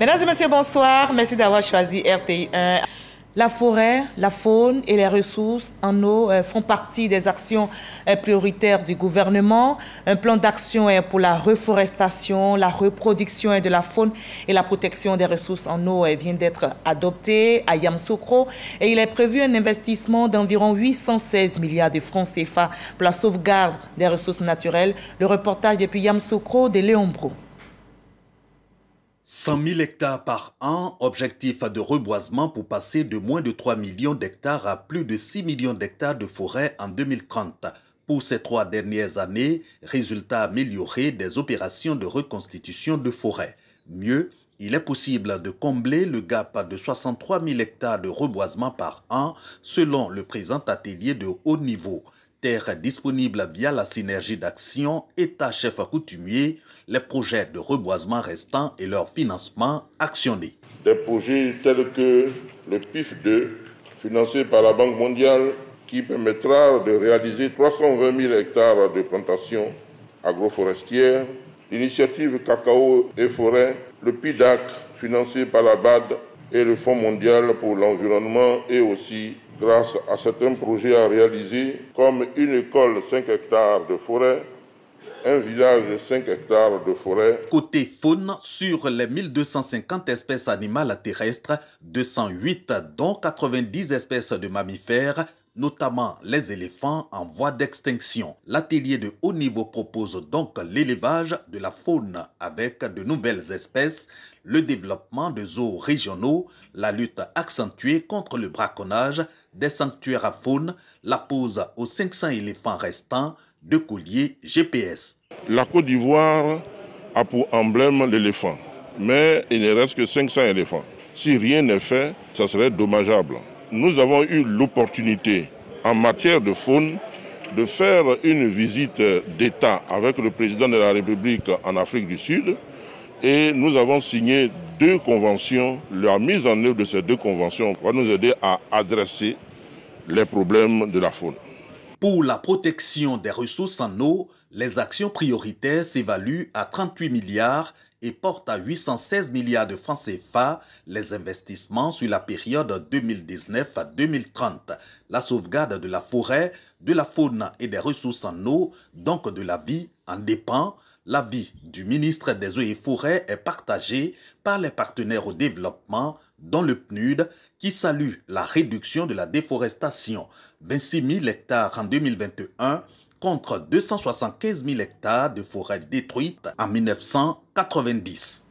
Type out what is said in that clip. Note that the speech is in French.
Mesdames et messieurs, bonsoir. Merci d'avoir choisi RTI 1. La forêt, la faune et les ressources en eau euh, font partie des actions euh, prioritaires du gouvernement. Un plan d'action est pour la reforestation, la reproduction de la faune et la protection des ressources en eau euh, vient d'être adopté à Yamsoukro et il est prévu un investissement d'environ 816 milliards de francs CFA pour la sauvegarde des ressources naturelles. Le reportage depuis Yamsoukro de Léon Brou. 100 000 hectares par an, objectif de reboisement pour passer de moins de 3 millions d'hectares à plus de 6 millions d'hectares de forêt en 2030. Pour ces trois dernières années, résultat amélioré des opérations de reconstitution de forêt. Mieux, il est possible de combler le gap de 63 000 hectares de reboisement par an selon le présent atelier de haut niveau terres disponibles via la synergie d'action État-chef coutumier, les projets de reboisement restants et leur financement actionnés. Des projets tels que le PIF 2, financé par la Banque mondiale, qui permettra de réaliser 320 000 hectares de plantations agroforestières, l'initiative Cacao et Forêt, le PIDAC, financé par la BAD et le Fonds mondial pour l'environnement et aussi grâce à certains projets à réaliser, comme une école 5 hectares de forêt, un village 5 hectares de forêt. Côté faune, sur les 1250 espèces animales terrestres, 208 dont 90 espèces de mammifères, notamment les éléphants en voie d'extinction. L'atelier de haut niveau propose donc l'élevage de la faune avec de nouvelles espèces, le développement de zoos régionaux, la lutte accentuée contre le braconnage, des sanctuaires à faune, la pose aux 500 éléphants restants de colliers GPS. La Côte d'Ivoire a pour emblème l'éléphant, mais il ne reste que 500 éléphants. Si rien n'est fait, ça serait dommageable nous avons eu l'opportunité en matière de faune de faire une visite d'État avec le président de la République en Afrique du Sud et nous avons signé deux conventions. La mise en œuvre de ces deux conventions va nous aider à adresser les problèmes de la faune. Pour la protection des ressources en eau, les actions prioritaires s'évaluent à 38 milliards et porte à 816 milliards de francs CFA les investissements sur la période 2019 à 2030, la sauvegarde de la forêt, de la faune et des ressources en eau, donc de la vie, en dépend. L'avis du ministre des Eaux et Forêts est partagé par les partenaires au développement, dont le PNUD, qui salue la réduction de la déforestation, 26 000 hectares en 2021 contre 275 000 hectares de forêts détruites en 1990.